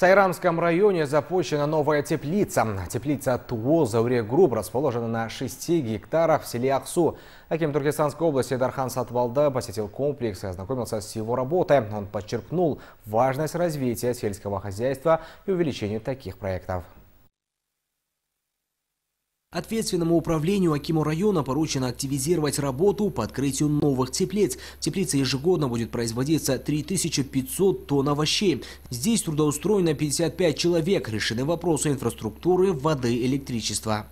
В Сайрамском районе запущена новая теплица. Теплица Туоза Урегруб расположена на 6 гектарах в селе Ахсу. Аким Туркестанской области Дархан Сатвалда посетил комплекс и ознакомился с его работой. Он подчеркнул важность развития сельского хозяйства и увеличения таких проектов. Ответственному управлению Акиму района поручено активизировать работу по открытию новых теплиц. В теплице ежегодно будет производиться 3500 тонн овощей. Здесь трудоустроено 55 человек. Решены вопросы инфраструктуры, воды, электричества.